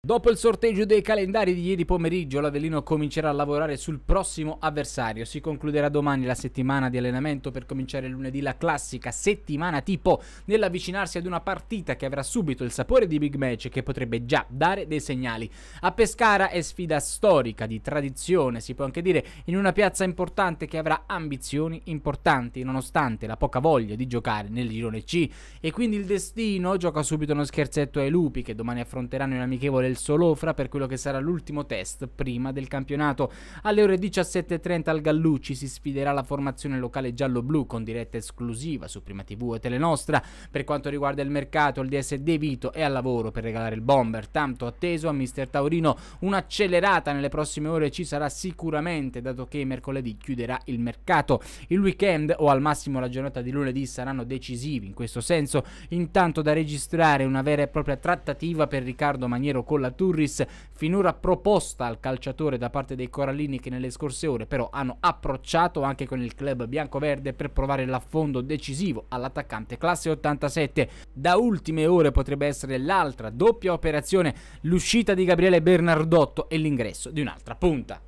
Dopo il sorteggio dei calendari di ieri pomeriggio, l'Avellino comincerà a lavorare sul prossimo avversario. Si concluderà domani la settimana di allenamento per cominciare lunedì la classica settimana tipo nell'avvicinarsi ad una partita che avrà subito il sapore di big match che potrebbe già dare dei segnali. A Pescara è sfida storica, di tradizione, si può anche dire, in una piazza importante che avrà ambizioni importanti, nonostante la poca voglia di giocare nel girone C. E quindi il destino gioca subito uno scherzetto ai lupi che domani affronteranno in amichevole il Solofra per quello che sarà l'ultimo test prima del campionato. Alle ore 17.30 al Gallucci si sfiderà la formazione locale giallo-blu con diretta esclusiva su Prima TV e Telenostra. Per quanto riguarda il mercato, il DS De Vito è al lavoro per regalare il bomber, tanto atteso a Mister Taurino. Un'accelerata nelle prossime ore ci sarà sicuramente, dato che mercoledì chiuderà il mercato. Il weekend o al massimo la giornata di lunedì saranno decisivi in questo senso. Intanto da registrare una vera e propria trattativa per Riccardo Maniero con la Turris finora proposta al calciatore da parte dei Corallini che nelle scorse ore però hanno approcciato anche con il club bianco-verde per provare l'affondo decisivo all'attaccante classe 87. Da ultime ore potrebbe essere l'altra doppia operazione, l'uscita di Gabriele Bernardotto e l'ingresso di un'altra punta.